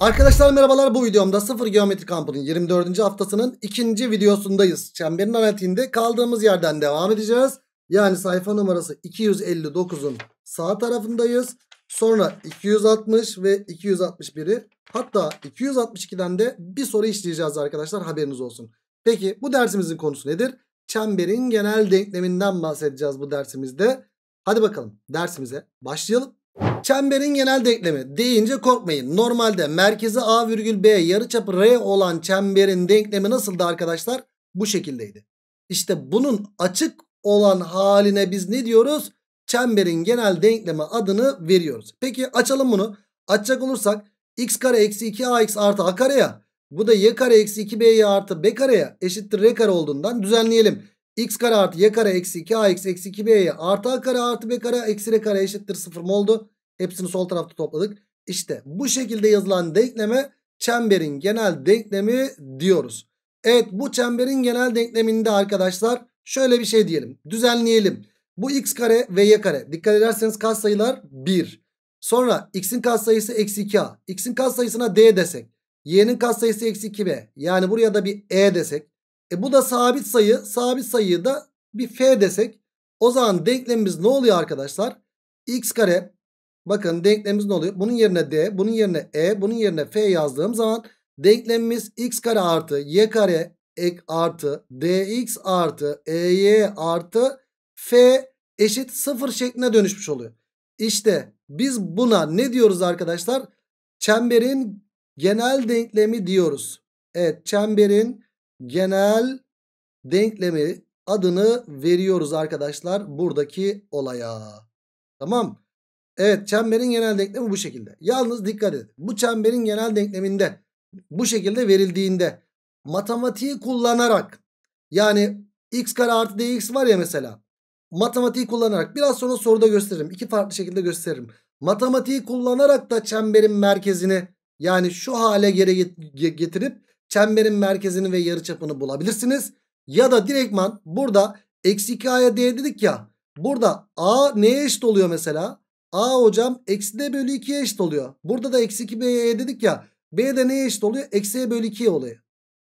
Arkadaşlar merhabalar bu videomda sıfır geometri kampının 24. haftasının ikinci videosundayız. Çemberin analitiğinde kaldığımız yerden devam edeceğiz. Yani sayfa numarası 259'un sağ tarafındayız. Sonra 260 ve 261'i hatta 262'den de bir soru işleyeceğiz arkadaşlar haberiniz olsun. Peki bu dersimizin konusu nedir? Çemberin genel denkleminden bahsedeceğiz bu dersimizde. Hadi bakalım dersimize başlayalım. Çemberin genel denklemi deyince korkmayın. Normalde merkezi A virgül B yarıçapı R olan çemberin denklemi nasıldı arkadaşlar? Bu şekildeydi. İşte bunun açık olan haline biz ne diyoruz? Çemberin genel denklemi adını veriyoruz. Peki açalım bunu. Açacak olursak x kare eksi 2ax artı a kare ya. bu da y kare eksi 2by artı b kare ya eşittir r kare olduğundan düzenleyelim. x kare artı y kare eksi 2ax eksi 2by artı a kare artı b kare eksi r kare eşittir 0 mı oldu? Hepsini sol tarafta topladık. İşte bu şekilde yazılan denkleme çemberin genel denklemi diyoruz. Evet bu çemberin genel denkleminde arkadaşlar şöyle bir şey diyelim. Düzenleyelim. Bu x kare ve y kare. Dikkat ederseniz katsayılar 1. Sonra x'in katsayısı eksi 2a. X'in katsayısına d desek. Y'nin katsayısı eksi 2b. Yani buraya da bir e desek. E bu da sabit sayı. Sabit sayıyı da bir f desek. O zaman denklemimiz ne oluyor arkadaşlar? x kare Bakın denklemimiz ne oluyor? Bunun yerine D, bunun yerine E, bunun yerine F yazdığım zaman denklemimiz x kare artı y kare ek artı dx artı ey artı f eşit sıfır şekline dönüşmüş oluyor. İşte biz buna ne diyoruz arkadaşlar? Çemberin genel denklemi diyoruz. Evet çemberin genel denklemi adını veriyoruz arkadaşlar buradaki olaya. Tamam Evet çemberin genel denklemi bu şekilde. Yalnız dikkat edin. Bu çemberin genel denkleminde bu şekilde verildiğinde matematiği kullanarak yani x kare artı dx var ya mesela. Matematiği kullanarak biraz sonra soruda gösteririm. iki farklı şekilde gösteririm. Matematiği kullanarak da çemberin merkezini yani şu hale geri getirip çemberin merkezini ve yarıçapını bulabilirsiniz. Ya da direktman burada eksi 2a'ya d dedik ya. Burada a neye eşit oluyor mesela? A hocam eksi d bölü 2'ye eşit oluyor. Burada da eksi 2b'ye e dedik ya. B de neye eşit oluyor? Eksi e bölü 2'ye oluyor.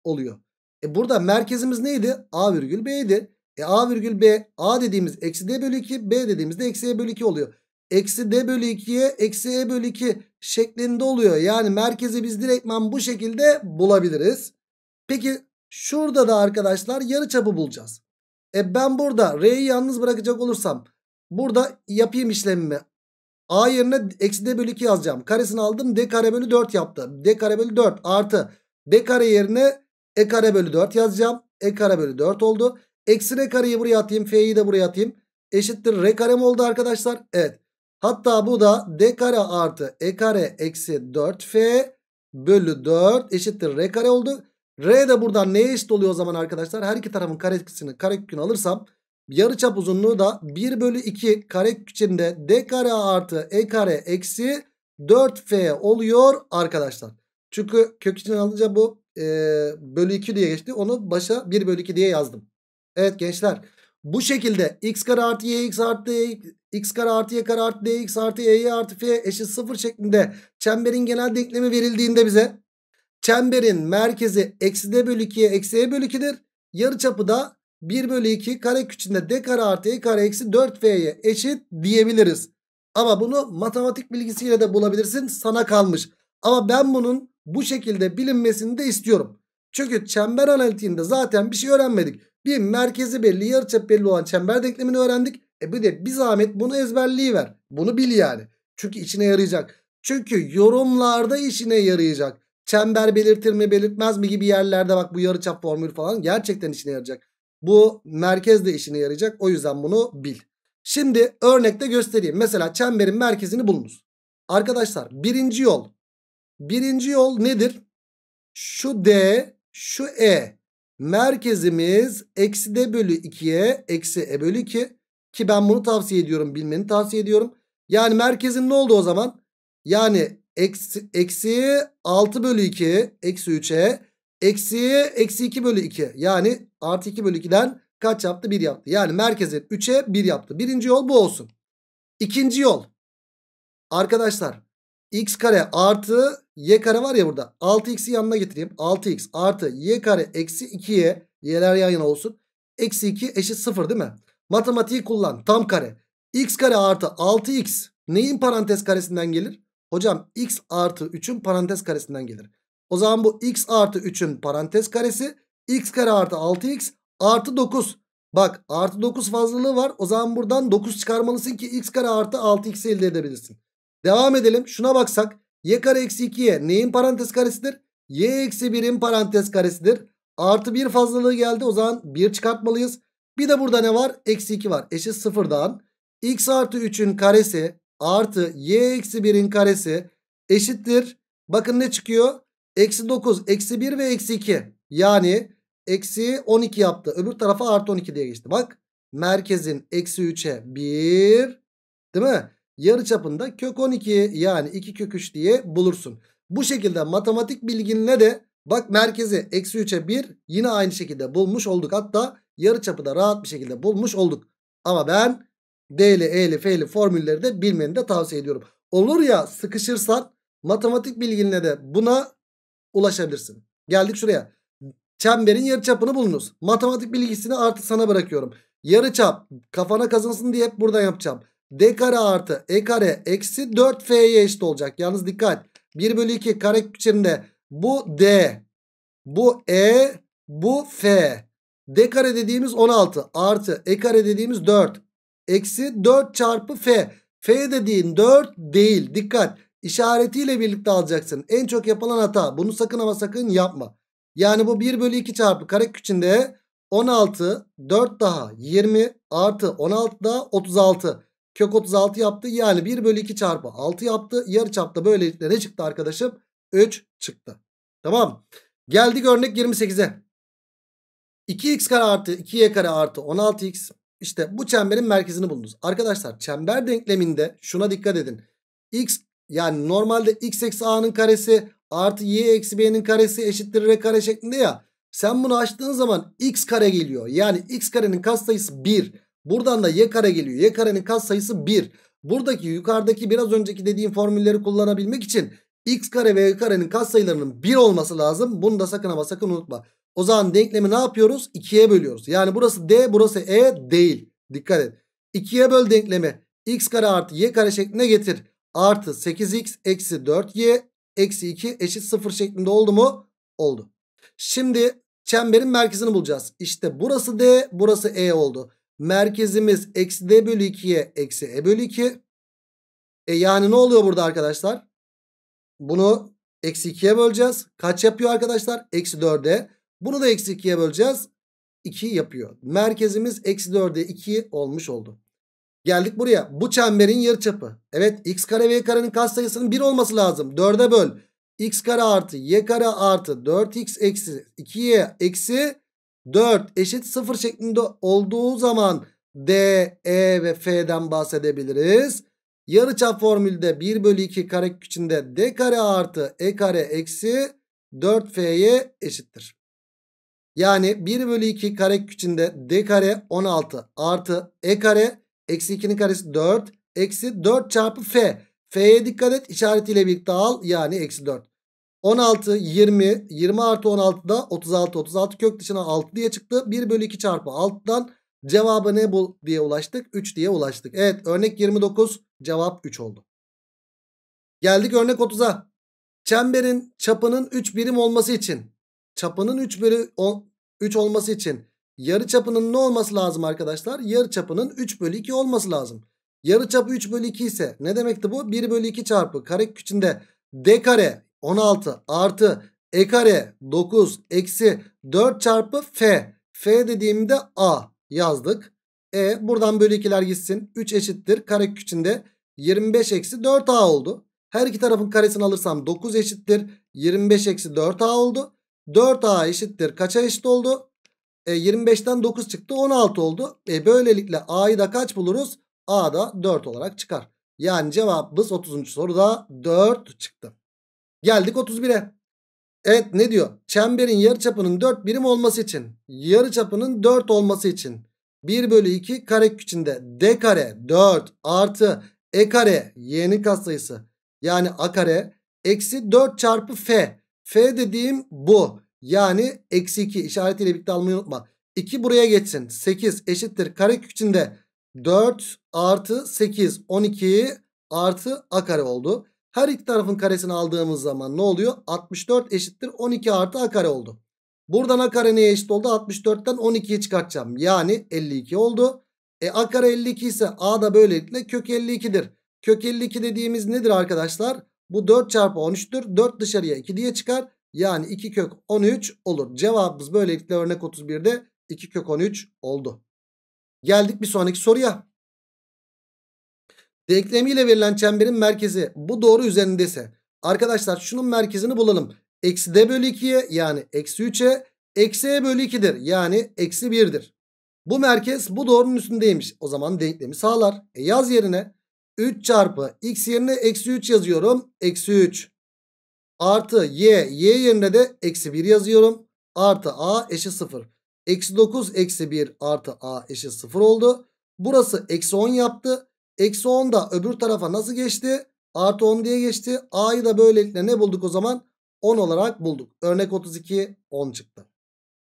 oluyor. E burada merkezimiz neydi? A virgül b'ydi. E A virgül B A dediğimiz eksi D bölü 2 B dediğimiz de eksi E bölü 2 oluyor. Eksi D bölü 2'ye eksi E bölü 2 şeklinde oluyor. Yani merkezi biz direktmen bu şekilde bulabiliriz. Peki şurada da arkadaşlar yarı çapı bulacağız. E ben burada R'yi yalnız bırakacak olursam burada yapayım işlemimi. A yerine eksi d bölü 2 yazacağım. Karesini aldım d kare bölü 4 yaptı. D kare bölü 4 artı b kare yerine e kare bölü 4 yazacağım. E kare bölü 4 oldu. Eksi r kareyi buraya atayım. F'yi de buraya atayım. Eşittir r kare mi oldu arkadaşlar. Evet. Hatta bu da d kare artı e kare eksi 4f bölü 4 eşittir r kare oldu. R de buradan neye eşit oluyor o zaman arkadaşlar? Her iki tarafın kareküsünü kareküsünü alırsam yarı çap uzunluğu da 1 bölü 2 kare içinde d kare artı e kare eksi 4f oluyor arkadaşlar. Çünkü kök için alınca bu e, bölü 2 diye geçti. Onu başa 1 bölü 2 diye yazdım. Evet gençler bu şekilde x kare artı y x artı y, x kare artı y kare artı dx artı y artı f eşit 0 şeklinde çemberin genel denklemi verildiğinde bize çemberin merkezi eksi d bölü 2'ye eksi e bölü 2'dir. çapı da 1 bölü 2 kare içinde d kare artı e kare eksi 4v'ye eşit diyebiliriz. Ama bunu matematik bilgisiyle de bulabilirsin sana kalmış. Ama ben bunun bu şekilde bilinmesini de istiyorum. Çünkü çember analitiğinde zaten bir şey öğrenmedik. Bir merkezi belli yarıçap belli olan çember denklemini öğrendik. E bir de bir zahmet bunu ezberleyiver. Bunu bil yani. Çünkü içine yarayacak. Çünkü yorumlarda işine yarayacak. Çember belirtir mi belirtmez mi gibi yerlerde bak bu yarıçap formülü falan gerçekten işine yarayacak. Bu merkez de işine yarayacak. O yüzden bunu bil. Şimdi örnekte göstereyim. Mesela çemberin merkezini bulunuz. Arkadaşlar birinci yol. Birinci yol nedir? Şu D, şu E. Merkezimiz eksi D bölü 2'ye eksi E bölü 2. Ki ben bunu tavsiye ediyorum. Bilmeni tavsiye ediyorum. Yani merkezin ne oldu o zaman? Yani eksi, eksi 6 bölü 2 eksi 3'e eksi eksi 2 bölü 2. Yani Artı 2 bölü 2'den kaç yaptı? 1 yaptı. Yani merkeze 3'e 1 yaptı. Birinci yol bu olsun. İkinci yol. Arkadaşlar x kare artı y kare var ya burada. 6x'i yanına getireyim. 6x artı y kare eksi 2'ye y'ler yan yana olsun. Eksi 2 eşit 0 değil mi? Matematiği kullan. Tam kare. x kare artı 6x neyin parantez karesinden gelir? Hocam x artı 3'ün parantez karesinden gelir. O zaman bu x artı 3'ün parantez karesi x kare artı 6x artı 9. Bak artı 9 fazlalığı var. O zaman buradan 9 çıkarmalısın ki x kare artı 6x elde edebilirsin. Devam edelim. Şuna baksak. y kare eksi 2y neyin parantez karesidir? y eksi 1'in parantez karesidir. Artı 1 fazlalığı geldi. O zaman 1 çıkartmalıyız. Bir de burada ne var? Eksi 2 var. Eşit sıfırdan. x artı 3'ün karesi artı y eksi 1'in karesi eşittir. Bakın ne çıkıyor? Eksi 9, eksi 1 ve eksi 2. Yani eksi 12 yaptı. Öbür tarafa artı 12 diye geçti. Bak merkezin eksi 3'e 1 değil mi? Yarı çapında kök 12 yani 2 kök 3 diye bulursun. Bu şekilde matematik bilginle de bak merkezi eksi 3'e 1 yine aynı şekilde bulmuş olduk. Hatta yarı çapı da rahat bir şekilde bulmuş olduk. Ama ben D'li, E'li, F'li formülleri de bilmeni de tavsiye ediyorum. Olur ya sıkışırsan matematik bilginle de buna ulaşabilirsin. Geldik şuraya. Çemberin yarıçapını bulunuz. Matematik bilgisini artı sana bırakıyorum. Yarıçap kafana kazınsın diye hep buradan yapacağım. D kare artı E kare eksi 4F'ye eşit olacak. Yalnız dikkat. 1 bölü 2 kare içinde bu D. Bu E. Bu F. D kare dediğimiz 16 artı E kare dediğimiz 4. Eksi 4 çarpı F. F dediğin 4 değil. Dikkat işaretiyle birlikte alacaksın. En çok yapılan hata. Bunu sakın ama sakın yapma. Yani bu 1 bölü 2 çarpı kare içinde 16 4 daha 20 artı 16 daha 36 kök 36 yaptı. Yani 1 bölü 2 çarpı 6 yaptı. Yarı çapta böylelikle ne çıktı arkadaşım? 3 çıktı. Tamam. Geldik örnek 28'e. 2x kare artı 2y kare artı 16x. İşte bu çemberin merkezini bulunuz. Arkadaşlar çember denkleminde şuna dikkat edin. x yani normalde x eksi a'nın karesi artı y eksi b'nin karesi eşittir r kare şeklinde ya. Sen bunu açtığın zaman x kare geliyor. Yani x karenin katsayısı 1. Buradan da y kare geliyor. Y karenin katsayısı 1. Buradaki yukarıdaki biraz önceki dediğim formülleri kullanabilmek için x kare ve y karenin katsayılarının 1 olması lazım. Bunu da sakın ama sakın unutma. O zaman denklemi ne yapıyoruz? 2'ye bölüyoruz. Yani burası d burası e değil. Dikkat et. 2'ye böl denklemi x kare artı y kare şeklinde getir. Artı 8x eksi 4y eksi 2 eşit 0 şeklinde oldu mu? Oldu. Şimdi çemberin merkezini bulacağız. İşte burası D burası E oldu. Merkezimiz eksi D bölü 2'ye eksi E bölü 2. E yani ne oluyor burada arkadaşlar? Bunu eksi 2'ye böleceğiz. Kaç yapıyor arkadaşlar? Eksi 4'e. Bunu da eksi 2'ye böleceğiz. 2 yapıyor. Merkezimiz eksi 4'e 2 olmuş oldu. Geldik buraya. Bu çemberin yarı çapı, Evet x kare ve y karenin katsayısının 1 olması lazım. 4'e böl. x kare artı y kare artı 4x eksi 2y eksi 4 eşit 0 şeklinde olduğu zaman D, E ve F'den bahsedebiliriz. Yarı Yarıçap formülde 1 bölü 2 kare içinde D kare artı E kare eksi 4F'ye eşittir. Yani 1 bölü 2 kare içinde D kare 16 artı E kare Eksi 2'nin karesi 4. Eksi 4 çarpı f. F'ye dikkat et işaretiyle birlikte al. Yani eksi 4. 16 20 20 artı 16 da 36 36 kök dışına 6 diye çıktı. 1 bölü 2 çarpı 6'dan cevabı ne bul diye ulaştık 3 diye ulaştık. Evet örnek 29 cevap 3 oldu. Geldik örnek 30'a. Çemberin çapının 3 birim olması için çapının 3 bölü 3 olması için Yarı çapının ne olması lazım arkadaşlar? Yarı çapının 3 bölü 2 olması lazım. Yarı çapı 3 bölü 2 ise ne demekti bu? 1 bölü 2 çarpı kare küçünde d kare 16 artı e kare 9 eksi 4 çarpı f. F dediğimde a yazdık. E buradan bölü 2'ler gitsin. 3 eşittir kare küçünde 25 eksi 4a oldu. Her iki tarafın karesini alırsam 9 eşittir 25 eksi 4a oldu. 4a eşittir kaça eşit oldu? 25'ten e, 9 çıktı 16 oldu. E, böylelikle A'yı da kaç buluruz? A da 4 olarak çıkar. Yani cevabımız 30. soruda 4 çıktı. Geldik 31'e. Evet ne diyor? Çemberin yarı çapının 4 birim olması için yarı çapının 4 olması için 1 bölü 2 kare içinde d kare 4 artı e kare y'nin katsayısı yani a kare eksi 4 çarpı f. f dediğim bu. Yani eksi 2 işaretiyle birlikte almayı unutma. 2 buraya geçsin. 8 eşittir kare içinde 4 artı 8 12 artı a kare oldu. Her iki tarafın karesini aldığımız zaman ne oluyor? 64 eşittir 12 artı a kare oldu. Buradan a kare neye eşit oldu? 64'ten 12'yi çıkartacağım. Yani 52 oldu. E a kare 52 ise a da böylelikle kök 52'dir. Kök 52 dediğimiz nedir arkadaşlar? Bu 4 çarpı 13'tür. 4 dışarıya 2 diye çıkar. Yani 2 kök 13 olur. Cevabımız böylelikle örnek 31'de 2 kök 13 oldu. Geldik bir sonraki soruya. Denklemiyle verilen çemberin merkezi bu doğru üzerindeyse. Arkadaşlar şunun merkezini bulalım. Eksi d bölü 2'ye yani eksi 3'e eksi e bölü 2'dir. Yani eksi 1'dir. Bu merkez bu doğrunun üstündeymiş. O zaman denklemi sağlar. E yaz yerine 3 çarpı x yerine eksi 3 yazıyorum. Eksi 3 Artı y. Y yerine de eksi 1 yazıyorum. Artı a eşit 0. Eksi 9 eksi 1 artı a eşit 0 oldu. Burası eksi 10 yaptı. Eksi 10 da öbür tarafa nasıl geçti? Artı 10 diye geçti. A'yı da böylelikle ne bulduk o zaman? 10 olarak bulduk. Örnek 32 10 çıktı.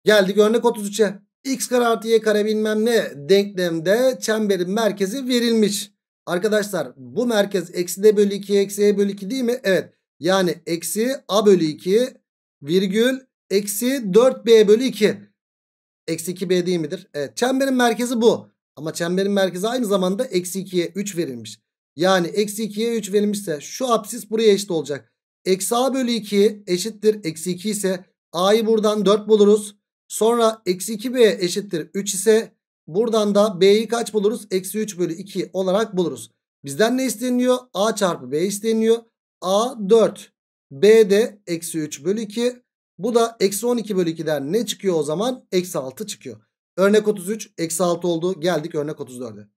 Geldik örnek 33'e. X kare artı y kare bilmem ne denklemde çemberin merkezi verilmiş. Arkadaşlar bu merkez eksi d bölü 2 eksi e bölü 2 değil mi? Evet. Yani eksi a bölü 2 virgül eksi 4b bölü 2. Eksi 2b değil midir? Evet çemberin merkezi bu. Ama çemberin merkezi aynı zamanda eksi 2'ye 3 verilmiş. Yani eksi 2'ye 3 verilmişse şu apsis buraya eşit olacak. Eksi a bölü 2 eşittir. Eksi 2 ise a'yı buradan 4 buluruz. Sonra eksi 2b eşittir 3 ise buradan da b'yi kaç buluruz? Eksi 3 bölü 2 olarak buluruz. Bizden ne isteniyor? a çarpı b isteniyor. A 4. B de eksi 3 bölü 2. Bu da eksi 12 bölü 2'den ne çıkıyor o zaman? Eksi 6 çıkıyor. Örnek 33 eksi 6 oldu. Geldik örnek 34'e.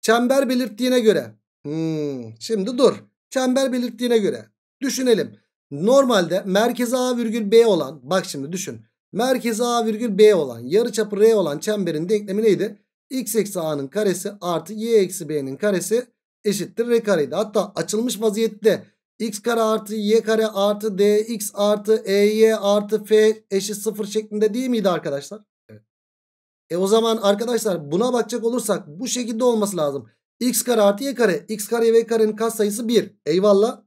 Çember belirttiğine göre. Hmm, şimdi dur. Çember belirttiğine göre. Düşünelim. Normalde merkezi A virgül B olan. Bak şimdi düşün. Merkezi A virgül B olan yarıçapı R olan çemberin denklemi neydi? X eksi A'nın karesi artı Y eksi B'nin karesi eşittir R kareydi. Hatta açılmış vaziyette x kare artı y kare artı dx artı ey artı f eşit 0 şeklinde değil miydi arkadaşlar? Evet. E o zaman arkadaşlar buna bakacak olursak bu şekilde olması lazım. x kare artı y kare. x kare ve karenin katsayısı 1. Eyvallah.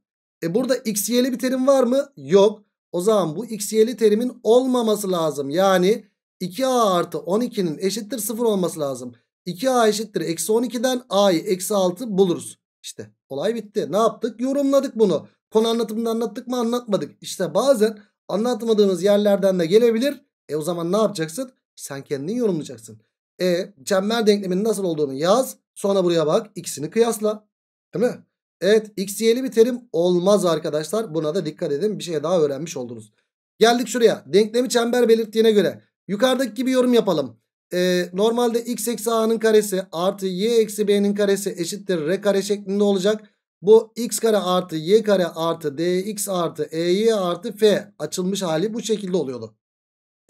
E burada x y'li bir terim var mı? Yok. O zaman bu x y'li terimin olmaması lazım. Yani 2a artı 12'nin eşittir 0 olması lazım. 2a eşittir eksi 12'den a'yı eksi 6 buluruz. İşte. Olay bitti. Ne yaptık? Yorumladık bunu. Konu anlatımında anlattık mı anlatmadık. İşte bazen anlatmadığımız yerlerden de gelebilir. E o zaman ne yapacaksın? Sen kendini yorumlayacaksın. E çember denkleminin nasıl olduğunu yaz. Sonra buraya bak. ikisini kıyasla. Değil mi? Evet x bir terim olmaz arkadaşlar. Buna da dikkat edin. Bir şey daha öğrenmiş oldunuz. Geldik şuraya. Denklemi çember belirttiğine göre. Yukarıdaki gibi yorum yapalım e, normalde x eksi a'nın karesi artı y eksi b'nin karesi eşittir r kare şeklinde olacak. Bu x kare artı y kare artı dx artı ey artı f açılmış hali bu şekilde oluyordu.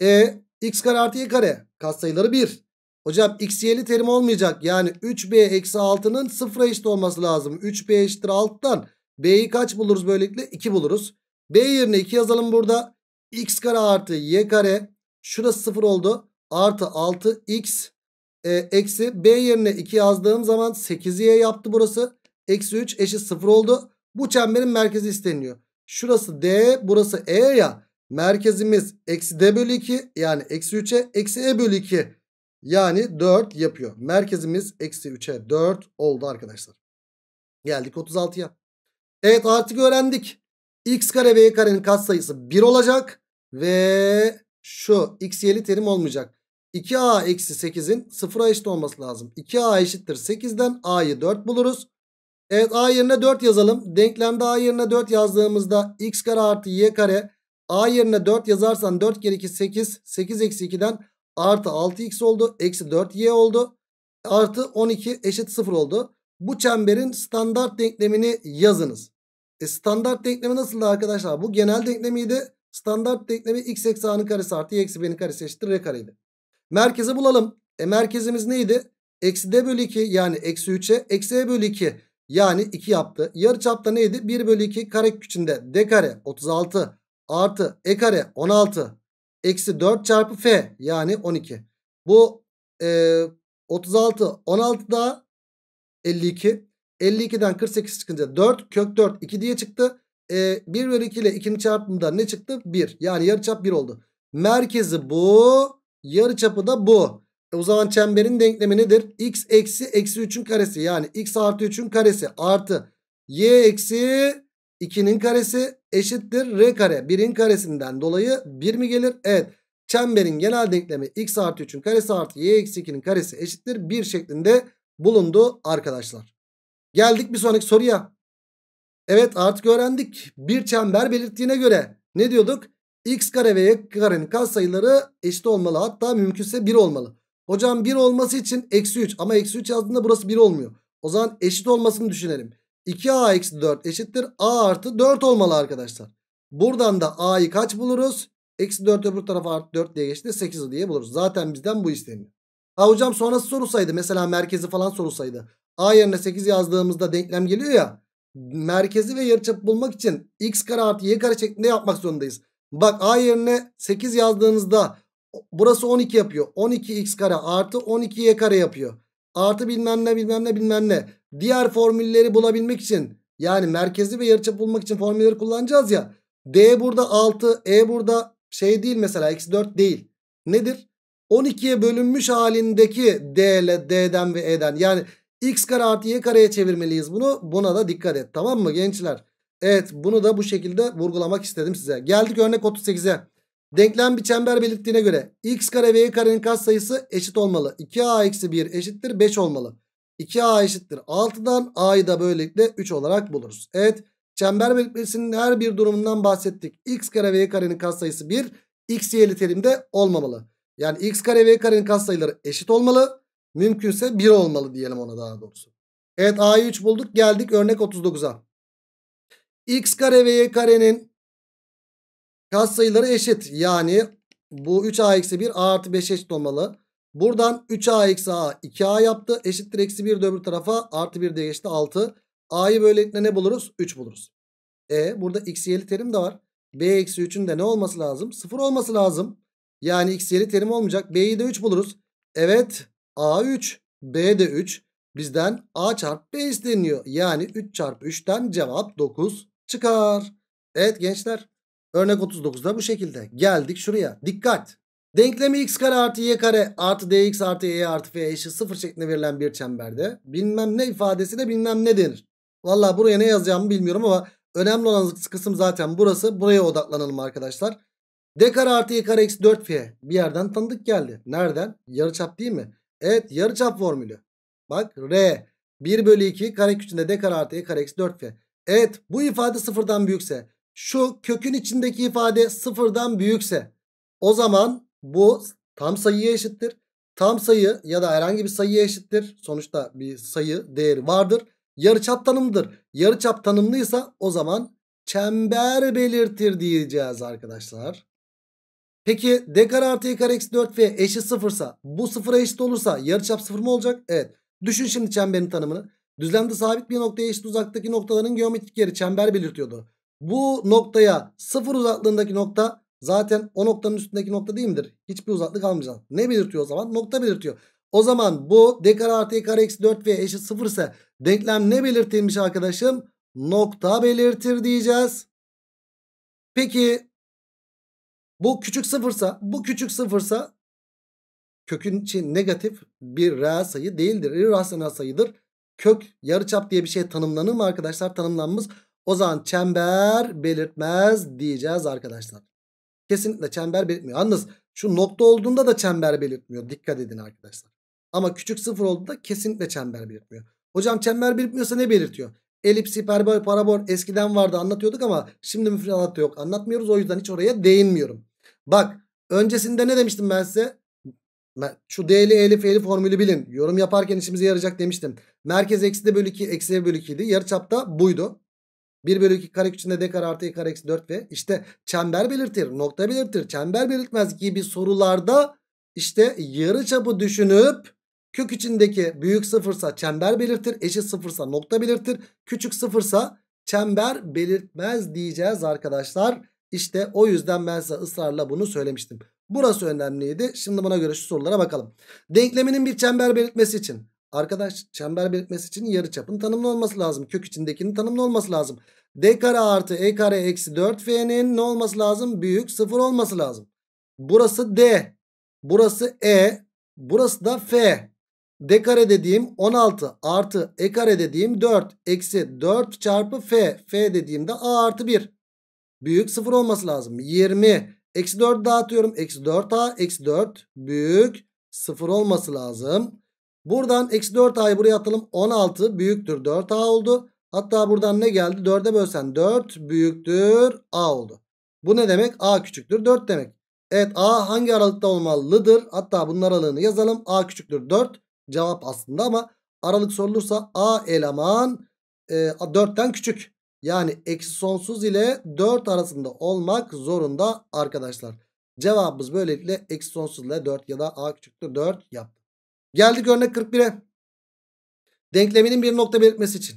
E x kare artı y kare katsayıları 1. Hocam x y'li terim olmayacak. Yani 3b eksi 6'nın sıfıra eşit olması lazım. 3b eşittir 6'dan. b'yi kaç buluruz böylelikle? 2 buluruz. b yerine 2 yazalım burada. x kare artı y kare. Şurası sıfır oldu artı 6x e, eksi b yerine 2 yazdığım zaman 8y yaptı burası. Eksi 3 eşit 0 oldu. Bu çemberin merkezi isteniyor. Şurası d burası e ya. Merkezimiz eksi d bölü 2 yani eksi 3'e eksi e bölü 2 yani 4 yapıyor. Merkezimiz eksi 3'e 4 oldu arkadaşlar. Geldik 36'ya. Evet artık öğrendik. x kare ve y karenin katsayısı 1 olacak. Ve şu x y'li terim olmayacak. 2a eksi 8'in sıfıra eşit olması lazım. 2a eşittir 8'den a'yı 4 buluruz. Evet a yerine 4 yazalım. Denklemde a yerine 4 yazdığımızda x kare artı y kare. a yerine 4 yazarsan 4 kere 2 8. 8 eksi 2'den artı 6x oldu. Eksi 4y oldu. Artı 12 eşit 0 oldu. Bu çemberin standart denklemini yazınız. E standart denklemi nasıldı arkadaşlar? Bu genel denklemiydi. Standart denklemi x eksanın karesi artı y eksi b'nin karesi eşittir r kareydi. Merkezi bulalım. E merkezimiz neydi? Eksi d bölü 2 yani eksi 3'e eksi e bölü 2 yani 2 yaptı. Yarı çapta neydi? 1 bölü 2 kare küçüğünde d kare 36 artı e kare 16 eksi 4 çarpı f yani 12. Bu e, 36 16 daha 52 52'den 48 çıkınca 4 kök 4 2 diye çıktı. E, 1 bölü 2 ile 2'nin çarpımında ne çıktı? 1 yani yarı çap 1 oldu. Merkezi bu Yarı çapı da bu. E o zaman çemberin denklemi nedir? X eksi eksi 3'ün karesi yani x artı 3'ün karesi artı y eksi 2'nin karesi eşittir r kare. 1'in karesinden dolayı 1 mi gelir? Evet. Çemberin genel denklemi x artı 3'ün karesi artı y eksi 2'nin karesi eşittir 1 şeklinde bulundu arkadaşlar. Geldik bir sonraki soruya. Evet artık öğrendik. Bir çember belirttiğine göre ne diyorduk? X kare ve Y karenin katsayıları eşit olmalı. Hatta mümkünse 1 olmalı. Hocam 1 olması için eksi 3 ama eksi 3 yazdığında burası 1 olmuyor. O zaman eşit olmasını düşünelim. 2A eksi 4 eşittir. A artı 4 olmalı arkadaşlar. Buradan da A'yı kaç buluruz? Eksi 4 öbür tarafa artı 4 diye geçti. 8 diye buluruz. Zaten bizden bu isteniyor. Ha hocam sonrası sorulsaydı mesela merkezi falan sorulsaydı. A yerine 8 yazdığımızda denklem geliyor ya. Merkezi ve yarıçapı bulmak için x kare artı y kare şeklinde yapmak zorundayız. Bak A yerine 8 yazdığınızda burası 12 yapıyor. 12x kare artı 12y kare yapıyor. Artı bilmem ne bilmem ne bilmem ne. Diğer formülleri bulabilmek için yani merkezi ve yarıçap bulmak için formülleri kullanacağız ya. D burada 6, E burada şey değil mesela x4 değil. Nedir? 12'ye bölünmüş halindeki D ile D'den ve E'den yani x kare artı y kareye çevirmeliyiz bunu. Buna da dikkat et tamam mı gençler? Evet bunu da bu şekilde vurgulamak istedim size. Geldik örnek 38'e. Denklem bir çember belirttiğine göre x kare ve y karenin katsayısı eşit olmalı. 2a eksi 1 eşittir 5 olmalı. 2a eşittir 6'dan a'yı da böylelikle 3 olarak buluruz. Evet çember belirtmesinin her bir durumundan bahsettik. x kare ve y karenin katsayısı 1 x y'li terimde olmamalı. Yani x kare ve y karenin katsayıları eşit olmalı. Mümkünse 1 olmalı diyelim ona daha doğrusu. Evet a'yı 3 bulduk geldik örnek 39'a. X kare ve Y karenin katsayıları eşit. Yani bu 3A eksi 1 A artı 5 eşit olmalı. Buradan 3A eksi A 2A yaptı. Eşittir eksi 1 de tarafa artı 1 de geçti 6. A'yı böylelikle ne buluruz? 3 buluruz. E burada X y'li terim de var. B eksi 3'ün de ne olması lazım? 0 olması lazım. Yani X y'li terim olmayacak. B'yi de 3 buluruz. Evet A 3 B de 3 bizden A çarpı B isteniyor. Yani 3 çarpı 3'ten cevap 9 çıkar. Evet gençler örnek 39'da bu şekilde. Geldik şuraya. Dikkat. Denklemi x kare artı y kare artı dx artı y artı f eşit 0 şeklinde verilen bir çemberde bilmem ne ifadesine bilmem ne denir. Valla buraya ne yazacağımı bilmiyorum ama önemli olan kısım zaten burası. Buraya odaklanalım arkadaşlar. D kare artı y kare eksi 4 f bir yerden tanıdık geldi. Nereden? Yarıçap değil mi? Evet yarıçap formülü. Bak R 1 bölü 2 kare küçüğünde D kare artı y kare eksi 4 f. Evet bu ifade sıfırdan büyükse şu kökün içindeki ifade sıfırdan büyükse o zaman bu tam sayıya eşittir. Tam sayı ya da herhangi bir sayıya eşittir. Sonuçta bir sayı değeri vardır. Yarıçap tanımıdır. Yarıçap tanımlıysa o zaman çember belirtir diyeceğiz arkadaşlar. Peki d kare artı y kare eksi 4 f eşit sıfırsa bu sıfıra eşit olursa yarıçap sıfır mı olacak? Evet. Düşün şimdi çemberin tanımını. Düzlemde sabit bir noktaya eşit uzaktaki noktaların geometrik yeri çember belirtiyordu. Bu noktaya sıfır uzaklığındaki nokta zaten o noktanın üstündeki nokta değil midir? Hiçbir uzaklık almayacağız. Ne belirtiyor o zaman? Nokta belirtiyor. O zaman bu d kare artı e kare eksi 4v eşit sıfır ise denklem ne belirtilmiş arkadaşım? Nokta belirtir diyeceğiz. Peki bu küçük sıfırsa bu küçük sıfırsa kökün için negatif bir reel sayı değildir. İrrasyonel sayıdır kök yarıçap diye bir şey tanımlanır mı arkadaşlar? tanımlanmış O zaman çember belirtmez diyeceğiz arkadaşlar. Kesinlikle çember belirtmiyor. Yalnız şu nokta olduğunda da çember belirtmiyor. Dikkat edin arkadaşlar. Ama küçük sıfır olduğunda kesinlikle çember belirtmiyor. Hocam çember belirtmiyorsa ne belirtiyor? Elips, hiperbol, parabol eskiden vardı anlatıyorduk ama şimdi müfredatta yok. Anlatmıyoruz o yüzden hiç oraya değinmiyorum. Bak öncesinde ne demiştim ben size? Şu D'li Elif Elif formülü bilin. Yorum yaparken işimize yarayacak demiştim. Merkez eksi de bölü 2 eksi e bölü 2 idi. Yarı Yarıçapta buydu. 1 bölü 2 kare içinde D kare artı E kare eksi 4 ve işte çember belirtir. Nokta belirtir. Çember belirtmez gibi sorularda işte yarı çapı düşünüp kök içindeki büyük sıfırsa çember belirtir. Eşit sıfırsa nokta belirtir. Küçük sıfırsa çember belirtmez diyeceğiz arkadaşlar. İşte o yüzden ben size ısrarla bunu söylemiştim. Burası önemliydi. Şimdi buna göre şu sorulara bakalım. Denkleminin bir çember belirtmesi için. Arkadaş çember belirtmesi için yarı çapın tanımlı olması lazım. Kök içindekinin tanımlı olması lazım. D kare artı E kare eksi 4F'nin ne olması lazım? Büyük sıfır olması lazım. Burası D. Burası E. Burası da F. D kare dediğim 16 artı E kare dediğim 4 eksi 4 çarpı F. F dediğim de A artı 1. Büyük sıfır olması lazım. 20. Eksi 4 dağıtıyorum. Eksi 4a. Eksi 4 büyük. 0 olması lazım. Buradan eksi 4a'yı buraya atalım. 16 büyüktür 4a oldu. Hatta buradan ne geldi? 4'e bölsen 4 büyüktür a oldu. Bu ne demek? a küçüktür 4 demek. Evet a hangi aralıkta olmalıdır? Hatta bunun aralığını yazalım. a küçüktür 4 cevap aslında ama aralık sorulursa a eleman e, 4'ten küçük. Yani eksi sonsuz ile 4 arasında olmak zorunda arkadaşlar. Cevabımız böylelikle eksi sonsuz ile 4 ya da a küçüktür 4 yaptı. Geldik örnek 41'e. Denkleminin bir nokta belirtmesi için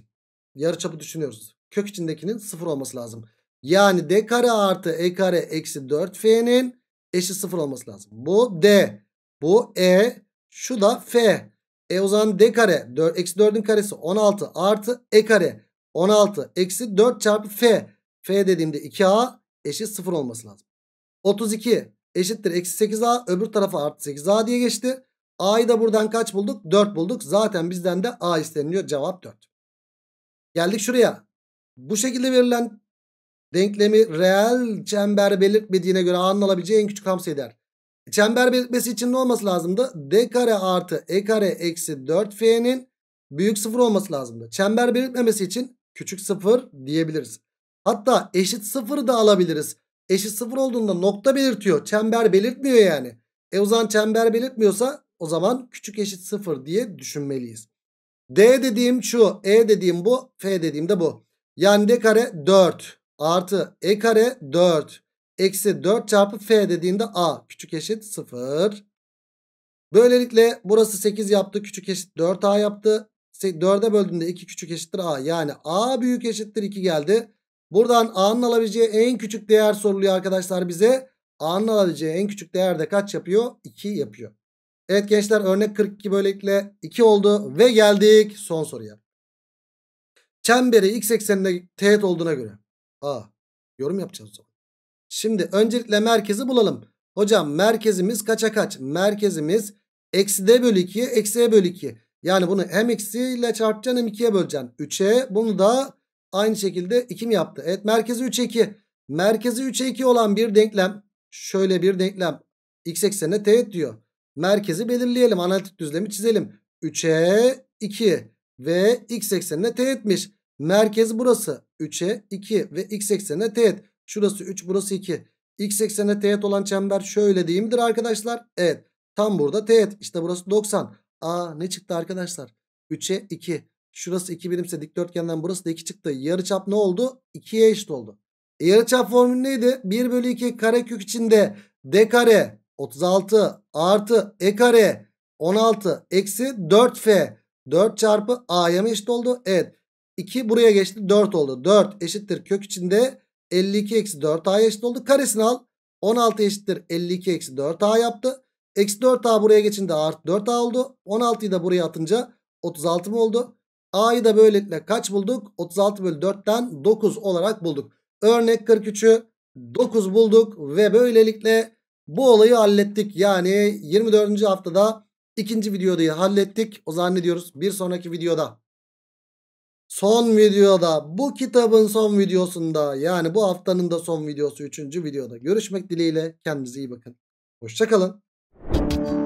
yarıçapı düşünüyoruz. Kök içindekinin 0 olması lazım. Yani d kare artı e kare eksi 4f'nin eşit 0 olması lazım. Bu d, bu e, şu da f. E o zaman d kare 4, eksi 4'ün karesi 16 artı e kare 16 eksi 4 çarpı f. F dediğimde 2a eşit 0 olması lazım. 32 eşittir eksi 8a öbür tarafa artı 8a diye geçti. A'yı da buradan kaç bulduk? 4 bulduk. Zaten bizden de A isteniliyor. Cevap 4. Geldik şuraya. Bu şekilde verilen denklemi reel çember belirtmediğine göre A'nın alabileceği en küçük ham sayıdır. Çember belirtmesi için ne olması lazımdı? D kare artı E kare eksi 4F'nin büyük sıfır olması lazımdı. Çember belirtmemesi için küçük sıfır diyebiliriz. Hatta eşit sıfırı da alabiliriz. Eşit sıfır olduğunda nokta belirtiyor. Çember belirtmiyor yani. E o zaman çember belirtmiyorsa o zaman küçük eşit sıfır diye düşünmeliyiz. D dediğim şu. E dediğim bu. F dediğim de bu. Yani D kare 4 artı E kare 4 eksi 4 çarpı F dediğinde A küçük eşit 0. Böylelikle burası 8 yaptı. Küçük eşit 4A yaptı. 4'e böldüğünde 2 küçük eşittir a. Yani a büyük eşittir 2 geldi. Buradan a'nın alabileceği en küçük değer soruluyor arkadaşlar bize. A'nın alabileceği en küçük değer de kaç yapıyor? 2 yapıyor. Evet gençler örnek 42 böylelikle 2 oldu ve geldik son soruya. Çemberi x ekseninde teğet olduğuna göre. A. Yorum yapacağız o zaman. Şimdi öncelikle merkezi bulalım. Hocam merkezimiz kaça kaç? Merkezimiz eksi d bölü 2'ye eksi e bölü 2. Yani bunu hem eksi ile çarpacaksın hem 2'ye böleceksin. 3'e bunu da aynı şekilde 2 mi yaptı? Evet merkezi 3'e 2. Merkezi 3'e 2 olan bir denklem şöyle bir denklem x eksenine teğet diyor. Merkezi belirleyelim analitik düzlemi çizelim. 3'e 2 ve x eksenine teğetmiş. Merkezi burası 3'e 2 ve x eksenine teğet. Şurası 3 burası 2. X eksenine teğet olan çember şöyle değil midir arkadaşlar? Evet tam burada teğet İşte burası 90. Aa ne çıktı arkadaşlar? 3'e 2. Şurası 2 birimse dikdörtgenden burası da 2 çıktı. Yarıçap ne oldu? 2'ye eşit oldu. E, yarıçap formülü neydi? 1 bölü 2 karekök içinde d kare 36 artı e kare 16 eksi 4f 4 çarpı a'ya mı eşit oldu? Evet. 2 buraya geçti 4 oldu. 4 eşittir kök içinde 52 eksi 4 aya eşit oldu. Karesini al. 16 eşittir 52 eksi 4 a yaptı. Eksi 4A buraya geçince artı 4A oldu. 16'yı da buraya atınca 36 mı oldu? A'yı da böylelikle kaç bulduk? 36 bölü 4'ten 9 olarak bulduk. Örnek 43'ü 9 bulduk ve böylelikle bu olayı hallettik. Yani 24. haftada ikinci videoyu hallettik. O zannediyoruz. Bir sonraki videoda. Son videoda bu kitabın son videosunda yani bu haftanın da son videosu 3. videoda görüşmek dileğiyle kendinize iyi bakın. Hoşçakalın. Thank you.